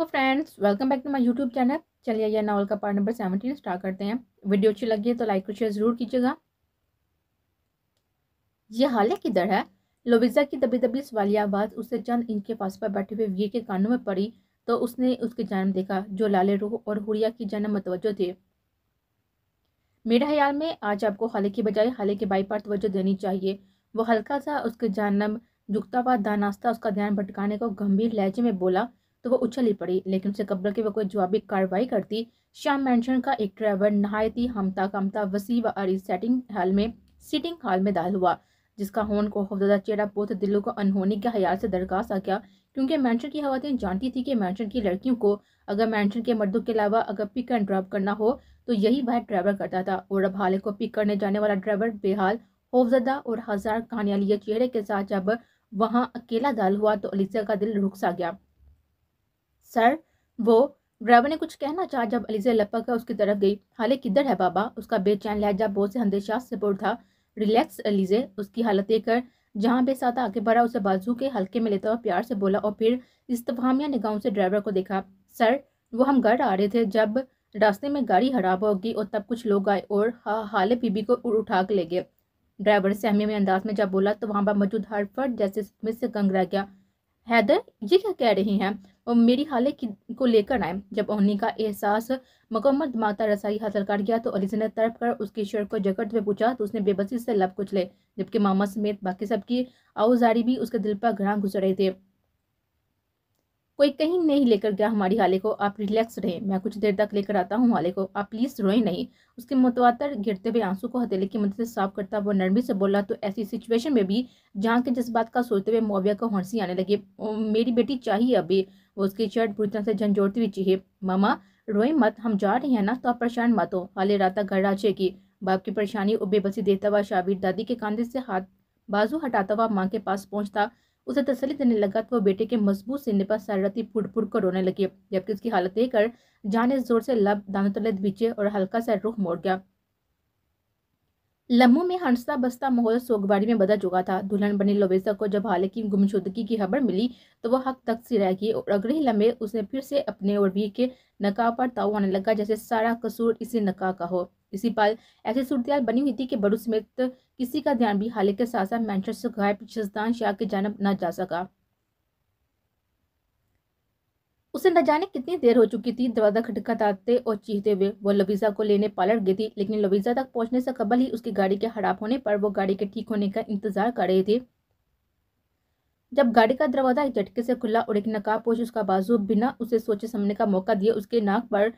तो friends welcome back to my YouTube channel चलिए यह नावल का पार्ट नंबर सेवनटीन स्टार्ट करते हैं वीडियो अच्छी लगी है तो लाइक और शेयर ज़रूर कीजिएगा यह हालिया किधर है लोविजा की दबी दबी सवाली आवाज़ उससे चंद इंच के पास पर बैठे हुए वीर के कानों में पड़ी तो उसने उसके जन्म देखा जो लाले रूह और हुरिया की जन्म मतवजो थे मेरे ख्याल में आज आपको हाले की बजाय हाले के बाई पर तवज्जो देनी चाहिए वो हल्का सा उसके जन्म झुकता हुआ दानास्ता उसका ध्यान भटकाने को गंभीर लहजे में बोला तो वो उछल ही पड़ी लेकिन उसे कब्र की वह कोई जवाबी कार्रवाई करती श्याम मैंशन का एक ड्राइवर नहायती हमता कमता वसी व अरी सेटिंग हाल में सीटिंग हाल में दाल हुआ जिसका होन को खौफजदा चेहरा पोत दिलों को अनहोनी के हयाल से दरगास आ गया क्योंकि मैंशन की हवातें तो जानती थी कि मैंशन की लड़कियों को अगर मैंशन के मर्दों के अलावा अगर पिक एंड ड्रॉप करना हो तो यही वह ड्राइवर करता था और अब हाले को पिक करने जाने वाला ड्राइवर बेहाल खौफजदा और हजार कहानियाँ लिए चेहरे के साथ जब वहाँ अकेला दाल हुआ तो अलीसा का दिल रुक सा गया सर वो ड्राइवर ने कुछ कहना चाहा जब अलीजा लपक कर उसकी तरफ गई हाले किधर है बाबा उसका बेचैन लहजा बहुत से हंदेशास से पूर्ण था रिलैक्स अलीजे उसकी हालत देखकर जहाँ बेसात आगे बढ़ा उसे बाजू के हल्के में लेता हुआ प्यार से बोला और फिर इस्तफामिया निगाहों से ड्राइवर को देखा सर वो हम घर आ रहे थे जब रास्ते में गाड़ी खराब हो गई और तब कुछ लोग आए और हा हाले बीबी को उठा के ले गए ड्राइवर से में अंदाज में जब बोला तो वहाँ पर मौजूद हर फट जैसे स्मित से रह गया हैदर ये क्या कह रही हैं और मेरी हाले की को लेकर आए जब ओहनी का एहसास मकम्मल माता रसाई हासिल कर गया तो अलीजा ने तड़प कर उसकी शर्ट को जगट में पूछा तो उसने बेबसी से लब कुछ ले जबकि मामा समेत बाकी सबकी आउजारी भी उसके दिल पर घर घुस रहे थे कोई कहीं नहीं लेकर गया हमारी हाले को आप रिलैक्स रहें मैं कुछ देर तक लेकर आता हूँ हाले को आप प्लीज़ रोएं नहीं उसके मुतवातर गिरते हुए आंसू को हथेले की मदद से साफ करता वो नरमी से बोला तो ऐसी सिचुएशन में भी जहाँ के जज्बात का सोचते हुए मुआविया को हंसी आने लगे मेरी बेटी चाहिए अभी वो उसकी शर्ट बुरी तरह से झंझोड़ती हुई चाहिए मामा रोए मत हम जा रहे हैं ना तो आप परेशान मत हो हाले राता घर आ जाएगी बाप की परेशानी और बेबसी देता हुआ शाबिर दादी के कांधे से हाथ बाजू हटाता हुआ माँ के पास पहुँचता उसे तसली देने लगा तो वह बेटे के मजबूत सीने पर सारती फुट फुट कर रोने लगी जबकि उसकी हालत देखकर जान इस जोर से लब दानों तले बीचे और हल्का सा रुख मोड़ गया लम्हों में हंसता बसता माहौल सोगबाड़ी में बदल चुका था दुल्हन बनी लोबेसा को जब हाल की गुमशुदगी की खबर मिली तो वह हक तक सी रह गई और अगले ही लम्हे उसने फिर से अपने और वीर के नकाब पर ताऊ आने लगा जैसे सारा कसूर इसी नकाब का हो इसी पर ऐसी सूरत बनी हुई थी कि बड़ू समेत किसी का ध्यान भी हाल के साथ साथ मैनचेस्टर गायब शजदान शाह की जानब न जा सका उसे न जाने कितनी देर हो चुकी थी दरवाज़ा खटखटाते और चीखते हुए वो लवीज़ा को लेने पलट गई थी लेकिन लवीज़ा तक पहुंचने से कबल ही उसकी गाड़ी के खराब होने पर वो गाड़ी के ठीक होने का इंतज़ार कर रही थी जब गाड़ी का दरवाज़ा एक झटके से खुला और एक नकाब नकाबपोश उसका बाजू बिना उसे सोचे समझने का मौका दिया उसके नाक पर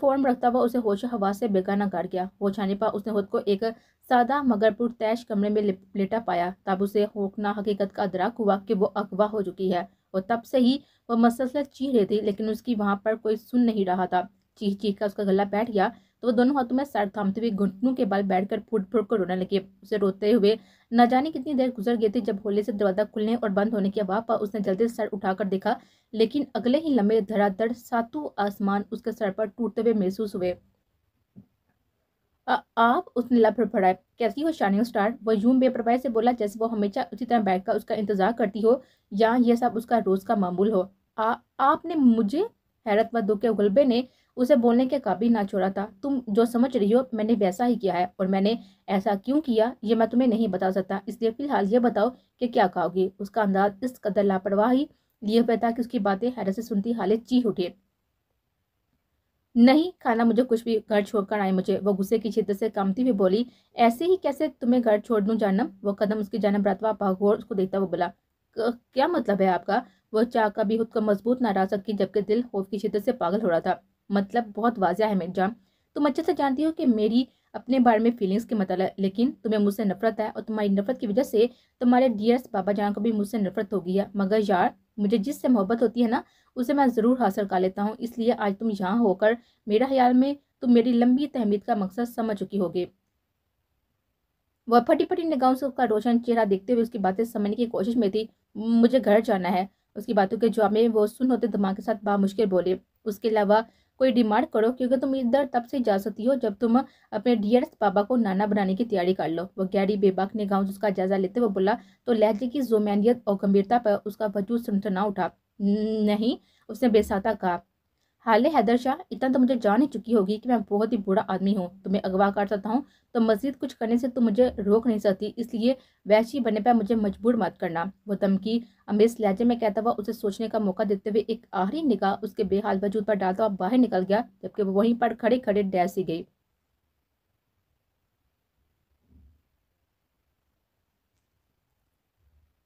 फॉर्म रखता हुआ उसे होश हवा से बेगाना गाड़ गया वो छाने पर उसने खुद को एक सादा मगर पुरतैश कमरे में लेटा पाया तब उसे होकना हकीकत का अदराक हुआ कि वो अगवा हो चुकी है और तब से ही वह मसलसल चीह रही थी लेकिन उसकी वहाँ पर कोई सुन नहीं रहा था चीख चीख का उसका गला बैठ गया तो वो दोनों हाथों में सर थामते हुए घुटनों के बाल बैठकर फूट फूट कर रोने लगे उसे रोते हुए न जाने कितनी देर गुजर गई थी जब होले से दरवाजा खुलने और बंद होने की आवाज पर उसने जल्दी सर उठाकर देखा लेकिन अगले ही लंबे धड़ाधड़ सातु आसमान उसके सर पर टूटते हुए महसूस हुए आ, आप उसने लब फड़फड़ाए कैसी हो शानिंग स्टार वह यूं बेपरवाही से बोला जैसे वो हमेशा उसी तरह बैठ कर उसका इंतजार करती हो या यह सब उसका रोज का मामूल हो आ, आपने मुझे हैरत व दुख के गुलबे ने उसे बोलने के काबिल ना छोड़ा था तुम जो समझ रही हो मैंने वैसा ही किया है और मैंने ऐसा क्यों किया ये मैं तुम्हें नहीं बता सकता इसलिए फिलहाल ये बताओ कि क्या खाओगी उसका अंदाज इस कदर लापरवाही लिए हुए था कि उसकी बातें हैरत से सुनती हाले चीख उठी नहीं खाना मुझे कुछ भी घर छोड़कर आए मुझे वो गुस्से की छिद्र से कामती हुई बोली ऐसे ही कैसे तुम्हें घर छोड़ दूं जानम वो कदम उसकी जानम रातवा भागोर उसको देखता वो बोला क्या मतलब है आपका वो चाह कभी खुद को मजबूत ना रह सकी जबकि दिल खौफ की शिद्दत से पागल हो रहा था मतलब बहुत वाजह है मेजाम तुम अच्छे से जानती हो कि मेरी अपने बारे में फीलिंग्स के मतलब लेकिन तुम्हें मुझसे नफरत है और तुम्हारी नफरत की वजह से तुम्हारे डियर्स बाबा जान को भी मुझसे नफरत हो गई है मगर यार मुझे जिससे मोहब्बत होती है ना उसे मैं ज़रूर हासिल कर लेता हूँ इसलिए आज तुम यहाँ होकर मेरा ख्याल में तुम मेरी लंबी तहमीद का मकसद समझ चुकी होगी वह फटी फटी निगाहों से उसका रोशन चेहरा देखते हुए उसकी बातें समझने की कोशिश में थी मुझे घर जाना है उसकी बातों के जवाब में वो सुन होते दिमाग के साथ बामुश्किल बोले उसके अलावा कोई डिमांड करो क्योंकि तुम इधर तब से जा सकती हो जब तुम अपने डियर पापा को नाना बनाने की तैयारी कर लो वो गैरी बेबाक ने गाँव जिसका जायजा लेते हुए बोला तो लहजे की जोमैनियत और गंभीरता पर उसका वजूद सुनसना उठा नहीं उसने बेसाता कहा हाल हैदर शाह इतना तो मुझे जान ही चुकी होगी कि मैं बहुत ही बुरा आदमी हूँ तुम्हें अगवा कर सकता हूँ तो मजीद कुछ करने से तुम तो मुझे रोक नहीं सकती इसलिए वैशी बनने पर मुझे मजबूर मत करना वो धमकी अमेज लहजे में कहता हुआ उसे सोचने का मौका देते हुए एक आखिरी निगाह उसके बेहाल वजूद पर डालता हुआ बाहर निकल गया जबकि वो वहीं पर खड़े खड़े डैसी गई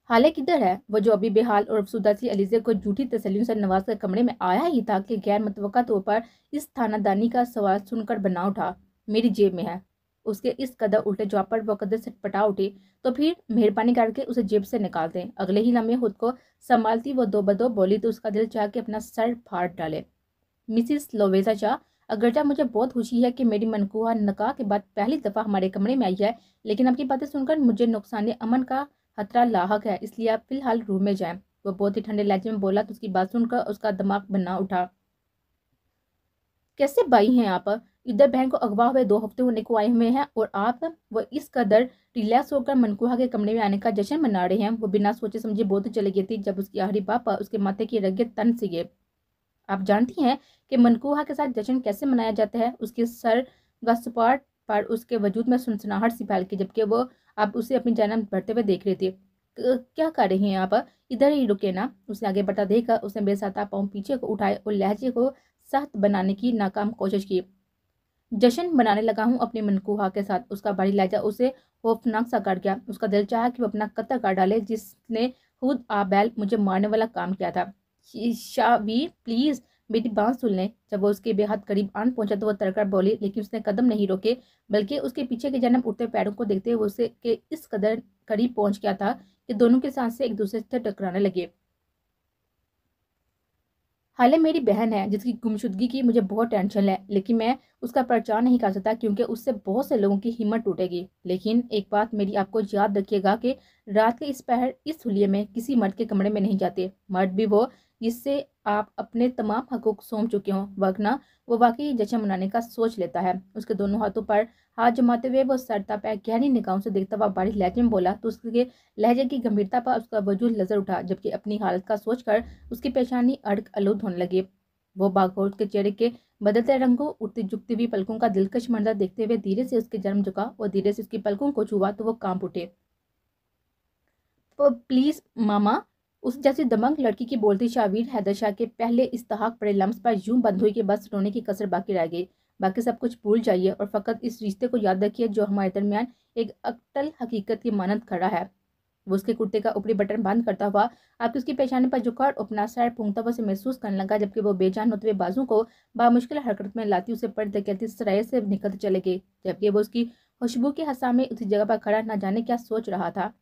हाले किधर है वो जो अभी बेहाल और अफसुदा सी अलीजे को झूठी तसलियों से नवाज कर कमरे में आया ही था कि गैर मतवक़ा तौर पर इस थानादानी का सवाल सुनकर बना उठा मेरी जेब में है उसके इस कदर उल्टे जवाब पर वह कदर सटपटा उठे तो फिर मेहरबानी करके उसे जेब से निकाल दें अगले ही लम्हे खुद को संभालती वो दो बदो बोली तो उसका दिल चाह के अपना सर फाड़ डाले मिसिस लोवेजा चाह अगरचा मुझे बहुत खुशी है कि मेरी मनकुहा नका के बाद पहली दफ़ा हमारे कमरे में आई है लेकिन आपकी बातें सुनकर मुझे नुकसान अमन का खतरा लाक है इसलिए आप फिलहाल रूम में जाएं वह बहुत ही ठंडे लहजे में बोला तो उसकी बात सुनकर उसका दिमाग बना उठा कैसे बाई हैं आप इधर बहन को अगवा हुए दो हफ्ते होने को आए हुए हैं और आप वह इस कदर रिलैक्स होकर मनकुहा के कमरे में आने का जश्न मना रहे हैं वो बिना सोचे समझे बहुत चले गए थे जब उसकी आहरी पापा उसके माथे की रगे तन सी गए आप जानती हैं कि मनकुहा के साथ जश्न कैसे मनाया जाता है उसके सर का सपाट पर उसके वजूद में सुनसनाहट सी फैल गई जबकि वो आप उसे अपनी जन्म बढ़ते हुए देख रही थी क्या कर रही हैं आप इधर ही रुके ना उसने आगे बढ़ता देखा उसने बेसाता पाँव पीछे को उठाए और लहजे को साथ बनाने की नाकाम कोशिश की जश्न बनाने लगा हूँ अपने मनकुहा के साथ उसका भारी लहजा उसे खौफनाक सा कर गया उसका दिल चाहा कि वो अपना कत्ल कर डाले जिसने खुद आबैल मुझे मारने वाला काम किया था शावी प्लीज़ बेटी बांस सुन लें जब वो उसके बेहद करीब आन पहुंचा तो वह तरकर बोली लेकिन उसने कदम नहीं रोके बल्कि उसके पीछे के जन्म उठते पैरों को देखते हुए उसे के इस कदर करीब पहुंच गया था कि दोनों के से एक दूसरे से टकराने लगे हालांकि मेरी बहन है जिसकी गुमशुदगी की मुझे बहुत टेंशन है लेकिन मैं उसका प्रचार नहीं कर सकता क्योंकि उससे बहुत से लोगों की हिम्मत टूटेगी लेकिन एक बात मेरी आपको याद रखिएगा कि रात के इस पहर इस हुलिये में किसी मर्द के कमरे में नहीं जाते मर्द भी वो जिससे आप अपने तमाम हकों को सौंप चुके हों वगना वो वाकई जश्न मनाने का सोच लेता है उसके दोनों हाथों पर हाथ जमाते हुए वो सरता पैर गहरी निगाहों से देखता हुआ बारिश लहजे में बोला तो उसके लहजे की गंभीरता पर उसका वजूद नजर उठा जबकि अपनी हालत का सोचकर उसकी पेशानी अड़क अलूद होने लगी वो बाघोट के चेहरे के बदलते रंगों उठती झुकती हुई पलकों का दिलकश मंजर देखते हुए धीरे से उसके जन्म झुका और धीरे से उसकी पलकों को छुआ तो वो कांप उठे प्लीज मामा उस जैसी दमंग लड़की की बोलती शावीर हैदर शाह के पहले इस्तेहाक पड़े लम्स पर यूं बंद हुई कि बस रोने की कसर बाकी रह गई बाकी सब कुछ भूल जाइए और फ़कत इस रिश्ते को याद रखिए जो हमारे दरमियान एक अकटल हकीकत की मानद खड़ा है वो उसके कुर्ते का ऊपरी बटन बंद करता हुआ आपके उसकी पेशानी पर जुकाड़ अपना सैर फूंकता हुआ से महसूस करने लगा जबकि वो बेजान होते हुए बाजू को बामुश्किल हरकत में लाती उसे पर धकेलती सराय से निकलते चले गए जबकि वो उसकी खुशबू के हसा में उसी जगह पर खड़ा न जाने क्या सोच रहा था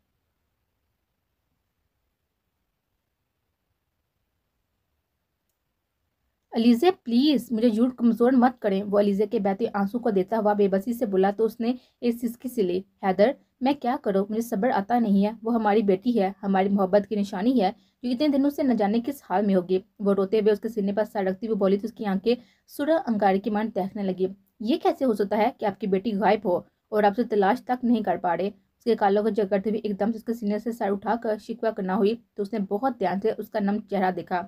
अलीजे प्लीज़ मुझे झूठ कमज़ोर मत करें वो अलीजे के बहते आंसू को देता हुआ बेबसी से बोला तो उसने एक सिसकी से ली हैदर मैं क्या करूँ मुझे सब्र आता नहीं है वो हमारी बेटी है हमारी मोहब्बत की निशानी है जो इतने दिनों से न जाने किस हाल में होगी वो रोते हुए उसके सीने पर सर रखती हुई बोली तो उसकी आंखें सुरह अंगारे की मान देखने लगी ये कैसे हो सकता है कि आपकी बेटी गायब हो और आपसे तलाश तक नहीं कर पा रहे उसके कालों को जगड़ते हुए एकदम से उसके सीने से सर उठाकर शिकवा करना हुई तो उसने बहुत ध्यान से उसका नम चेहरा देखा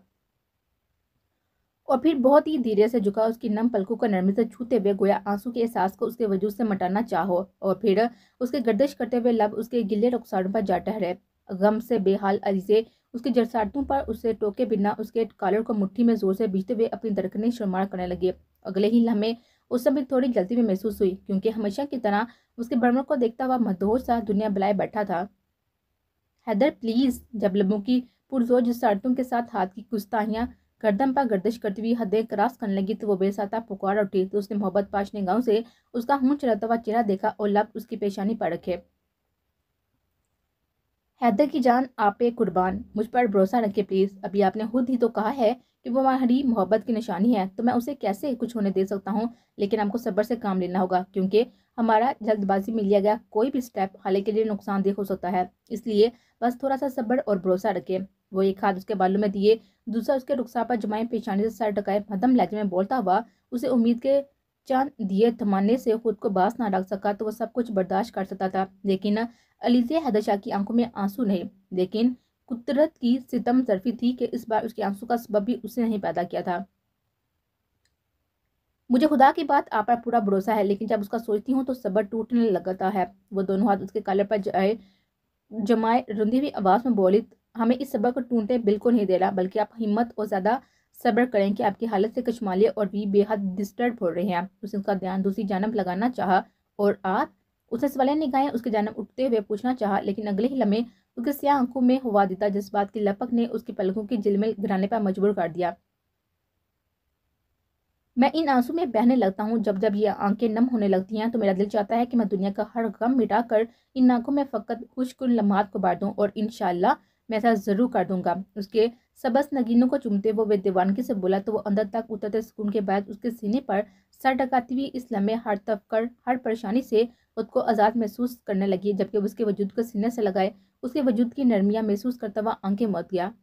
और फिर बहुत ही धीरे से झुका उसकी नम पलकों को नरमी से छूते हुए गोया आंसू के एहसास को उसके वजूद से मटाना चाहो और फिर उसके गर्दश करते हुए लब उसके गिले रुखसारों पर जा ठहरे गम से बेहाल अलीजे उसकी जरसारतों पर उसे टोके बिना उसके कालर को मुट्ठी में जोर से बीजते हुए अपनी दरकने शर्मार करने लगे अगले ही लम्हे उस समय थोड़ी जल्दी भी महसूस हुई क्योंकि हमेशा की तरह उसके बर्मर को देखता हुआ मदहोश सा दुनिया बुलाए बैठा था हैदर प्लीज़ जब लबों की पुरजोर जसारतों के साथ हाथ की कुश्ताहियाँ गर्दम पर गर्दिश करती हुई हदें क्रॉस करने लगी तो वो बेसाता पुकार उठी तो उसने मोहब्बत पाश ने गाँव से उसका हूँ चलाता हुआ चेहरा देखा और लब उसकी पेशानी पर रखे हैदर की जान आपे कुर्बान मुझ पर भरोसा रखे प्लीज़ अभी आपने खुद ही तो कहा है कि वो हमारी मोहब्बत की निशानी है तो मैं उसे कैसे कुछ होने दे सकता हूँ लेकिन आपको सब्र से काम लेना होगा क्योंकि हमारा जल्दबाजी में लिया गया कोई भी स्टेप हाल के लिए नुकसानदेह हो सकता है इसलिए बस थोड़ा सा सब्र और भरोसा रखें वो एक हाथ उसके बालों में दिए दूसरा उसके रुखसा पर जमाए पेशानी से सर टकाए मदम लहजे में बोलता हुआ उसे उम्मीद के चांद दिए थमाने से खुद को बास ना रख सका तो वह सब कुछ बर्दाश्त कर सकता था लेकिन अलीजिया हैदरशाह की आंखों में आंसू नहीं लेकिन कुदरत की सितम जरफी थी कि इस बार उसके आंसू का सबब भी उसने नहीं पैदा किया था मुझे खुदा की बात आप पर पूरा भरोसा है लेकिन जब उसका सोचती हूँ तो सबर टूटने लगता है वो दोनों हाथ उसके काले पर जाए जमाए रुंधी हुई आवाज़ में बोली हमें इस सबक को टूटने बिल्कुल नहीं देना बल्कि आप हिम्मत और ज़्यादा सब्र करें कि आपकी हालत से कुछ मालिया और भी बेहद डिस्टर्ब हो रहे हैं उसने उसका ध्यान दूसरी जानब लगाना चाह और आप उसने सवाल निगाहें उसके जानब उठते हुए पूछना चाह लेकिन अगले ही लम्हे उसके सिया आंखों में हुआ देता बात की लपक ने उसकी पलकों की जिलमिल गिराने पर मजबूर कर दिया मैं इन आंसू में बहने लगता हूँ जब जब ये आंखें नम होने लगती हैं तो मेरा दिल चाहता है कि मैं दुनिया का हर गम मिटा कर इन आंखों में फ़कत खुशकुन लम्हात को बांट दूँ और इनशाला मैं ऐसा ज़रूर दूंगा उसके सबस नगीनों को चुमते हुए वे दीवानगी से बोला तो वो अंदर तक उतरते सुकून के बाद उसके सीने पर सर डकाती हुई इस लम्हे हर कर हर परेशानी से खुद को आज़ाद महसूस करने लगी जबकि उसके वजूद को सीने से लगाए उसके वजूद की नरमियाँ महसूस करता हुआ आंखें मौत गया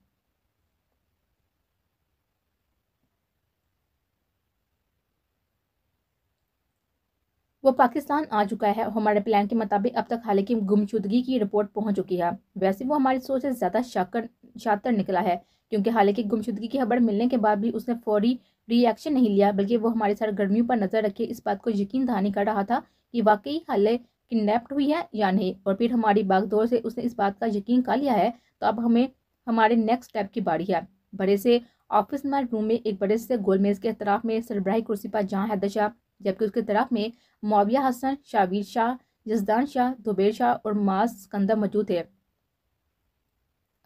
वो पाकिस्तान आ चुका है और हमारे प्लान के मुताबिक अब तक हालांकि गुमशुदगी की रिपोर्ट पहुंच चुकी है वैसे वो हमारी सोच से ज़्यादा शाकर शातर निकला है क्योंकि हालांकि गुमशुदगी की खबर मिलने के बाद भी उसने फौरी रिएक्शन नहीं लिया बल्कि वो हमारी सरगर्मियों पर नज़र रखे इस बात को यकीन दहानी कर रहा था कि वाकई हाल किडनेप्ड हुई है या नहीं और फिर हमारी बागदौर से उसने इस बात का यकीन कर लिया है तो अब हमें हमारे नेक्स्ट स्टेप की बारी है बड़े से ऑफिस में रूम में एक बड़े से गोलमेज के अतराफ में सरबराही कुर्सी पर जहाँ है दशा जबकि उसके तरफ में माविया हसन शाबीर शाह जसदान शाह दुबेर शाह और मास सिकंदर मौजूद थे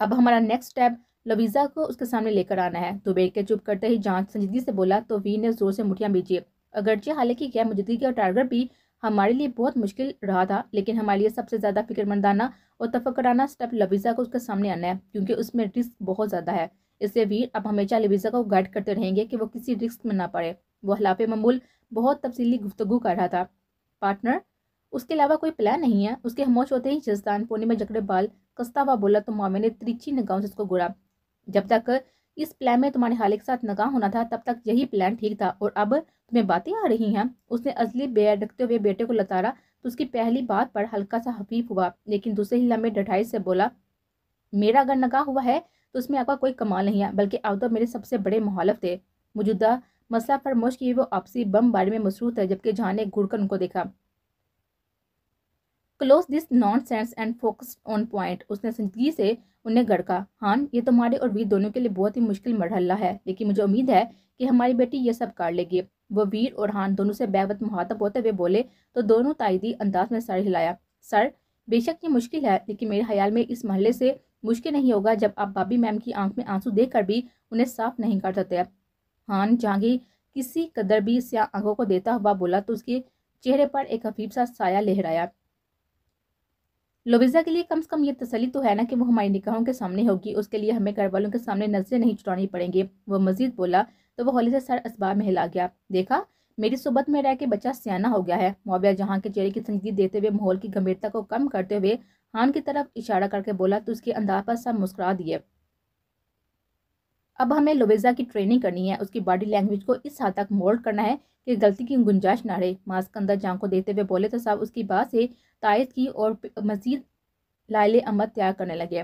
अब हमारा नेक्स्ट स्टेप लवीज़ा को उसके सामने लेकर आना है दुबेर के चुप करते ही जांच संजीदगी से बोला तो वीर ने जोर से मुठियाँ बीची अगरचे हालांकि गैर मौजूदगी का टारगेट भी हमारे लिए बहुत मुश्किल रहा था लेकिन हमारे लिए सबसे ज़्यादा फिक्रमंदाना और तफकराना स्टेप लवीज़ा को उसके सामने आना है क्योंकि उसमें रिस्क बहुत ज़्यादा है इसलिए वीर अब हमेशा लवीज़ा को गाइड करते रहेंगे कि वो किसी रिस्क में ना पड़े वो हलाफे ममूल बहुत तफसीली गुफ्तु कर रहा था पार्टनर उसके अलावा कोई प्लान नहीं है उसके हमोश होते ही जस्तान पोने में जकड़े बाल कस्ता हुआ बोला तो मामे ने त्रिची नगाहों से उसको घुरा जब तक इस प्लान में तुम्हारे हाल के साथ नगाह होना था तब तक यही प्लान ठीक था और अब तुम्हें बातें आ रही हैं उसने अजली बेर रखते हुए बेटे को लतारा तो उसकी पहली बात पर हल्का सा हफीफ हुआ लेकिन दूसरे ही लम्बे डठाई से बोला मेरा अगर नगाह हुआ है तो उसमें आपका कोई कमाल नहीं है बल्कि आप तो मेरे सबसे बड़े मुहालफ थे मौजूदा मसला फरमोश की वो आपसी बम बारे में मसरूत है जबकि जहाँ ने घुड़कर उनको देखा close this nonsense and focus on point उसने संजीदगी से उन्हें गड़का हान ये तुम्हारे तो और वीर दोनों के लिए बहुत ही मुश्किल मरहला है लेकिन मुझे उम्मीद है कि हमारी बेटी ये सब कर लेगी वो वीर और हान दोनों से बेवत मुहातब होते हुए बोले तो दोनों तायदी अंदाज में सर हिलाया सर बेशक ये मुश्किल है लेकिन मेरे ख्याल में इस महल से मुश्किल नहीं होगा जब आप बाबी मैम की आंख में आंसू देख भी उन्हें साफ नहीं कर सकते खान जहांगीर किसी कदर भी स्या आंखों को देता हुआ बोला तो उसके चेहरे पर एक हफीब सा साया लहराया लोबिजा के लिए कम से कम ये तसली तो है ना कि वो हमारी निकाहों के सामने होगी उसके लिए हमें घर वालों के सामने नजरें नहीं चुटानी पड़ेंगे वो मजीद बोला तो वो हौले से सर इसबाब में हिला गया देखा मेरी सोबत में रह के बच्चा सियाना हो गया है मोबिया जहाँ के चेहरे की संगीत देते हुए माहौल की गंभीरता को कम करते हुए हान की तरफ इशारा करके बोला तो उसके अंदाज पर सब मुस्कुरा दिए अब हमें लोवेजा की ट्रेनिंग करनी है उसकी बॉडी लैंग्वेज को इस हद तक मोल्ड करना है कि गलती की गुंजाइश ना रहे मास्क अंदर जान को देते हुए बोले तो साहब उसकी बात से तायद की और मजीद लाइल अमद तैयार करने लगे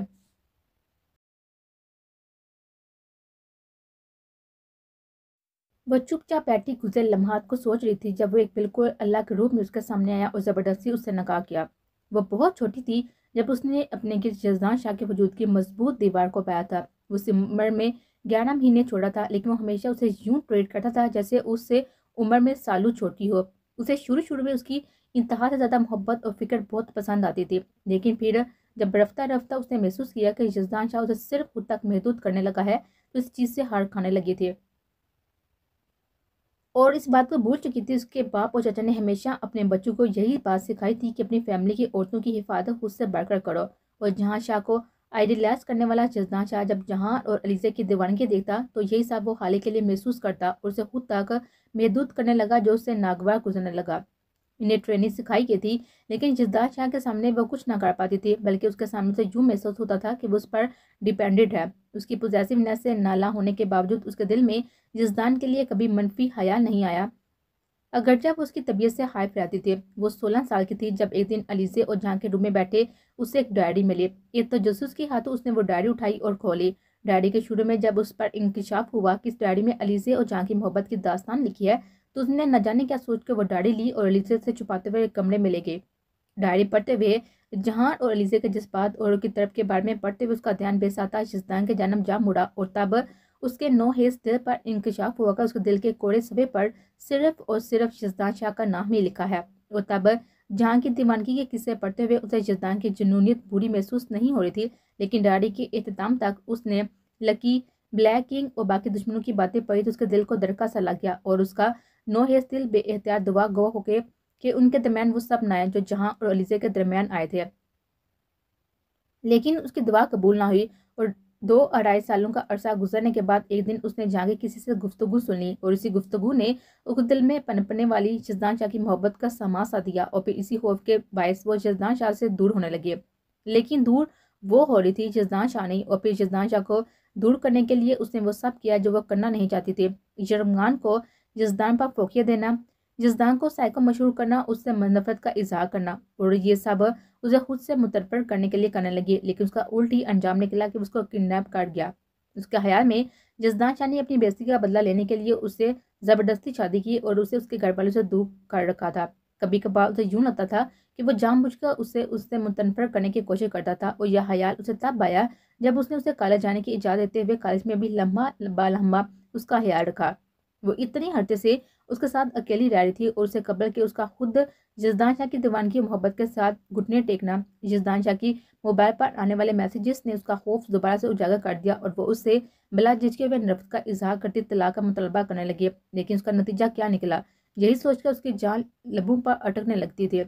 वो चुपचाप बैठी गुजर लम्हात को सोच रही थी जब वो एक बिल्कुल अल्लाह के रूप में उसके सामने आया और ज़बरदस्ती उससे नकाह किया वह बहुत छोटी थी जब उसने अपने गिर जजदान शाह के वजूद की मजबूत दीवार को पाया था वो सिमर में ग्यारह महीने छोड़ा था लेकिन वो हमेशा उसे यूं ट्रेड करता था जैसे उससे उम्र में सालू छोटी हो उसे शुरू शुरू में उसकी इंतहा से ज़्यादा मोहब्बत और फिक्र बहुत पसंद आती थी लेकिन फिर जब रफ्ता रफ्ता उसने महसूस किया कि यजदान शाह उसे सिर्फ खुद तक महदूद करने लगा है तो इस चीज़ से हार खाने लगे थे और इस बात को भूल चुकी थी उसके बाप और चाचा ने हमेशा अपने बच्चों को यही बात सिखाई थी कि अपनी फैमिली की औरतों की हिफाजत खुद से बढ़कर करो और जहाँ शाह को आई रिलैक्स करने वाला जजना शाह जब जहाँ और अलीजे की दीवानगी देखता तो यही सब वो हाली के लिए महसूस करता और उसे खुद तक महदूद करने लगा जो उससे नागवार गुजरने लगा इन्हें ट्रेनिंग सिखाई गई थी लेकिन जिसदार शाह के सामने वह कुछ ना कर पाती थी बल्कि उसके सामने से यूँ महसूस होता था कि वो उस पर डिपेंडेंट है उसकी पोजेसिवनेस से नाला होने के बावजूद उसके दिल में जिसदान के लिए कभी मनफी हया नहीं आया अगर जब उसकी तबीयत से हाइफ रहती थी वो सोलह साल की थी जब एक दिन अलीजे और जहाँ के रूम में बैठे उसे एक डायरी मिली एक तो जसूस के हाथों उसने वो डायरी उठाई और खोली डायरी के शुरू में जब उस पर इंकशाफ हुआ कि इस डायरी में अलीजे और जहाँ की मोहब्बत की दास्तान लिखी है तो उसने न जाने क्या सोच कर वो डायरी ली और अलीजे से छुपाते हुए कमरे में ले गई डायरी पढ़ते हुए जहाँ और अलीजे के जज्बात और की तरफ के बारे में पढ़ते हुए उसका ध्यान बेसाता शिजदान के जन्म जा मुड़ा और तब उसके नौ हेस दिल पर इंकशाफ हुआ उसके दिल के कोड़े सभी पर सिर्फ और सिर्फ शजदान शाह का नाम ही लिखा है और तब जहाँ की दीवानगी के किस्से पढ़ते हुए उसे जजदान की जुनूनीत बुरी महसूस नहीं हो रही थी लेकिन डाडी के अहतमाम तक उसने लकी ब्लैक किंग और बाकी दुश्मनों की बातें पढ़ी तो उसके दिल को दरका सा लग गया और उसका नो हेस दिल बे बेहतियात दुआ गो होके कि उनके दरमियान वो सब नाया जो जहाँ और अलीजे के दरमियान आए थे लेकिन उसकी दुआ कबूल ना हुई और दो अढ़ाई सालों का अरसा गुजरने के बाद एक दिन उसने जागे किसी से गुफ्तगु सुनी और इसी गुफ्तगु ने उस दिल में पनपने वाली जजदान शाह की मोहब्बत का समा सा दिया और फिर इसी खौफ के बायस वो जजदान शाह से दूर होने लगे लेकिन दूर वो हो रही थी जजदान शाह नहीं और फिर जजदान शाह को दूर करने के लिए उसने वो सब किया जो वह करना नहीं चाहती थी जरमगान को जजदान पर फोकिया देना जिसदान को साय मशहूर करना उससे नफरत का इजहार करना और ये सब उसे खुद से मुतरपर करने के लिए करने लगी लेकिन उसका उल्टी अंजाम निकला कि उसको किडनैप कर गया उसके हयाल में जसदान शाह ने अपनी बेस्ती का बदला लेने के लिए उससे ज़बरदस्ती शादी की और उसे उसके घर वालों से दूर कर रखा था कभी कभार उसे यूं लगता था कि वो जानबूझकर उसे उससे मुतनफर करने की कोशिश करता था और यह हयाल उसे तब आया जब उसने उसे कॉलेज जाने की इजाज़त देते हुए कॉलेज में भी लम्बा लम्बा उसका ख्याल रखा वो इतनी हटते से उसके साथ अकेली रह रही थी और उसे कबल के उसका खुद जजदान शाह की दीवान की मोहब्बत के साथ घुटने टेकना जसदान शाह की मोबाइल पर आने वाले मैसेजेस ने उसका खौफ दोबारा से उजागर कर दिया और वो उससे बिला झिझके हुए नफरत का इजहार करते तलाक का मुतलबा करने लगे लेकिन उसका नतीजा क्या निकला यही सोचकर उसकी जान लबों पर अटकने लगती थी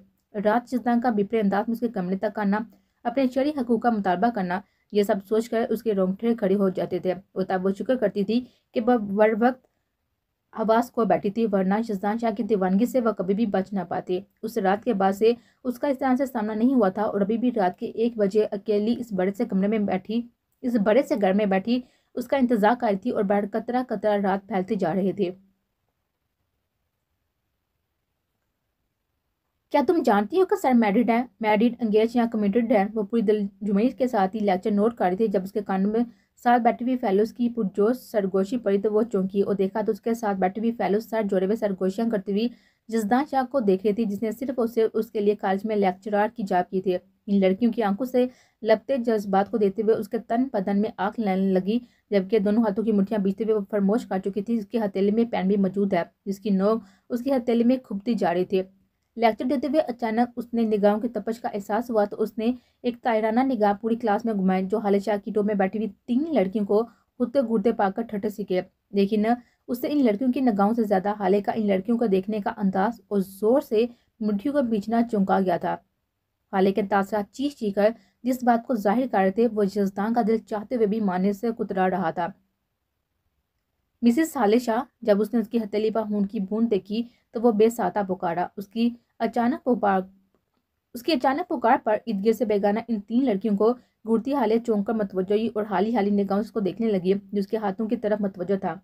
रात जिसदान का बिपरे अंदाज में उसके कमरे तक आना अपने शरी हकूक का मुतालबा करना यह सब सोचकर उसके रोंगठे खड़े हो जाते थे और तब वो शुक्र करती थी कि वह बर वक्त आवाज को बैठी थी वरना शजान शाह की दीवानगी से वह कभी भी बच ना पाती उस रात के बाद से उसका इस तरह से सामना नहीं हुआ था और अभी भी रात के एक बजे अकेली इस बड़े से कमरे में बैठी इस बड़े से घर में बैठी उसका इंतजार कर रही थी और बाहर कतरा कतरा रात फैलते जा रहे थे क्या तुम जानती हो कि सर मैरिड है मैरिड अंगेज या कमिटेड है वो पूरी दिल जुमेश के साथ ही लेक्चर नोट कर रहे थे जब उसके कान में साथ बैठी हुई फैलोस की पुरजोश सरगोशी पड़ी तो वो चौंकी और देखा तो उसके साथ बैठी हुई फैलोस सर जोड़े हुए सरगोशियाँ करती हुई जसदान शाह को देख रही थी जिसने सिर्फ उसे उसके लिए कॉलेज में लेक्चरार की जाप की थी इन लड़कियों की आंखों से लपते जज्बात को देखते हुए उसके तन पदन में आंख लेने लगी जबकि दोनों हाथों की मुठियां बीचते हुए फरमोश कर चुकी थी उसकी हथेली में पैन भी मौजूद है जिसकी नोक उसकी हथेली में खुबती जा रही थी लेक्चर देते हुए अचानक उसने निगाहों की तपश का एहसास हुआ तो उसने एक तायराना निगाह पूरी क्लास में घुमाई जो हाल शाह की टोप में बैठी हुई तीन लड़कियों को घुटते घूरते पाकर ठठर सीखे लेकिन उससे इन लड़कियों की निगाहों से ज़्यादा हाले का इन लड़कियों को देखने का अंदाज और ज़ोर से मुठियों का बीचना चौंका गया था हाले के तासरा चीख चीख कर जिस बात को जाहिर कर रहे थे वो जजदान का दिल चाहते हुए भी माने से कुतरा रहा था मिसिस साले शाह जब उसने उसकी हथेली पर खून की बूंद देखी तो वो बेसाता पुकारा उसकी अचानक पुकार उसकी अचानक पुकार पर ईदगिर से बेगाना इन तीन लड़कियों को घुड़ती हाले चौंक कर मतवजह और हाली हाली निगाहों उसको देखने लगी जिसके हाथों की तरफ मतवजो था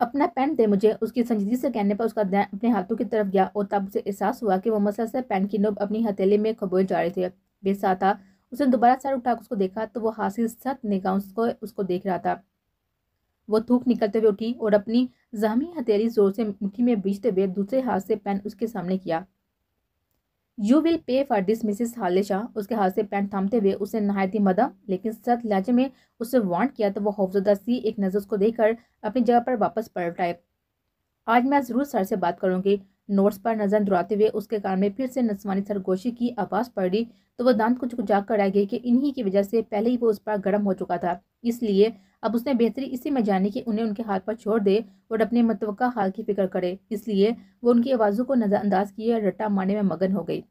अपना पेन दे मुझे उसकी संजीदगी से कहने पर उसका ध्यान अपने हाथों की तरफ गया और तब उसे एहसास हुआ कि वह मसल से पेन की नोब अपनी हथेली में खबोए जा रहे थे बेसा था उसने दोबारा सर उठाकर उसको देखा तो वो हासिल सख्त निगाहों उसको देख रहा था वो थूक निकलते हुए उठी और अपनी जहमी हथेली जोर से मुट्ठी में बीजते हुए दूसरे हाथ से पेन उसके सामने किया you will pay for this Mrs हाले शाह उसके हाथ से पेन थामते हुए उसे नहाय नहायती मदा लेकिन सत लहजे में उसे वांट किया तो वह खौफजदा सी एक नज़र उसको देखकर अपनी जगह पर वापस पलट आए आज मैं ज़रूर सर से बात करूंगी नोट्स पर नजर दौड़ाते हुए उसके कान में फिर से नस्वानी सरगोशी की आवाज़ पड़ी तो वह दांत कुछ कुचाक कर रह गई कि इन्हीं की वजह से पहले ही वो उस पर गर्म हो चुका था इसलिए अब उसने बेहतरी इसी में जानी कि उन्हें उनके हाथ पर छोड़ दे और अपने मतवक़ा हाल की फिक्र करे इसलिए वो उनकी आवाज़ों को नज़रअंदाज किए रट्टा मारने में मगन हो गई